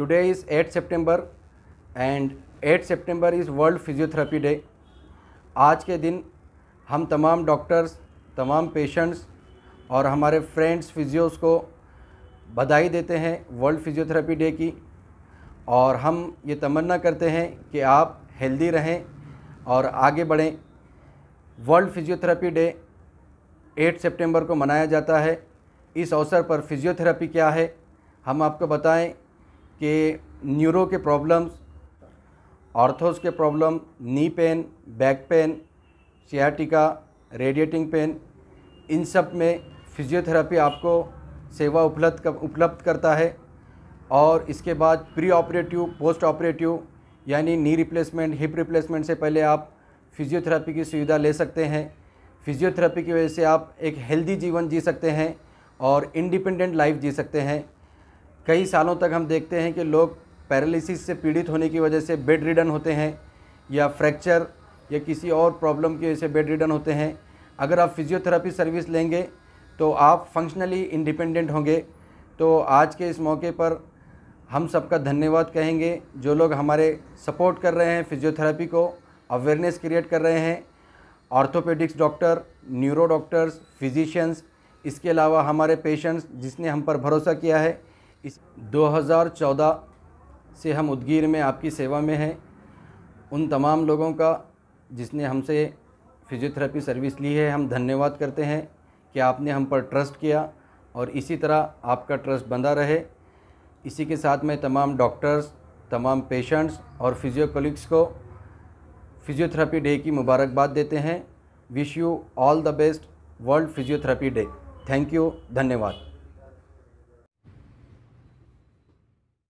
today is 8 सितंबर and 8 सितंबर is world physiotherapy day आज के दिन हम तमाम डॉक्टर्स तमाम पेशेंट्स और हमारे फ्रेंड्स फिजियोस को बधाई देते हैं वर्ल्ड फिजियोथेरेपी डे की और हम ये तमन्ना करते हैं कि आप हेल्दी रहें और आगे बढ़ें वर्ल्ड फिजियोथेरेपी डे 8 सितंबर को मनाया जाता है इस अवसर पर फिजियोथेरेपी क्या है हम आपको बताएं कि न्यूरो के प्रॉब्लम्स ऑर्थोस के problem knee pain back pain sciatica radiating pain इन सब में फिजियोथेरापी आपको सेवा उपलब्ध उपलब्ध करता है और इसके बाद प्री ऑपरेटिव पोस्ट ऑपरेटिव यानी नी रिप्लेसमेंट हिप रिप्लेसमेंट से पहले आप फिजियोथेरापी की सुविधा ले सकते हैं फिजियोथेरापी की वजह से आप एक हेल्दी जीवन जी सकते हैं और इंडिपेंडेंट लाइफ जी सकते हैं कई सालों तक हम देखते हैं कि लोग पैरालिसिस से पीड़ित होने की वजह से बेड रिडन होते हैं या फ्रैक्चर या किसी और प्रॉब्लम की वजह से बेड रिडन होते हैं अगर आप फिजियोथेरापी सर्विस लेंगे तो आप फंक्शनली इंडिपेंडेंट होंगे तो आज के इस मौके पर हम सबका धन्यवाद कहेंगे जो लोग हमारे सपोर्ट कर रहे हैं फिजियोथेरापी को अवेयरनेस क्रिएट कर रहे हैं orthopaedics doctor neuro doctors physicians इसके अलावा हमारे पेशेंट्स जिसने हम पर भरोसा किया है इस 2014 से हम उदगीर में आपकी सेवा में हैं उन तमाम लोगों का जिसने हमसे फिजियोथेरेपी सर्विस ली है हम धन्यवाद करते हैं कि आपने हम पर ट्रस्ट किया और इसी तरह आपका ट्रस्ट बंधा रहे इसी के साथ मैं तमाम डॉक्टर्स तमाम पेशेंट्स और फिजियो कलीग्स को फिजियोथेरेपी डे की मुबारकबाद देते हैं wish you all the best world physiotherapy day thank you धन्यवाद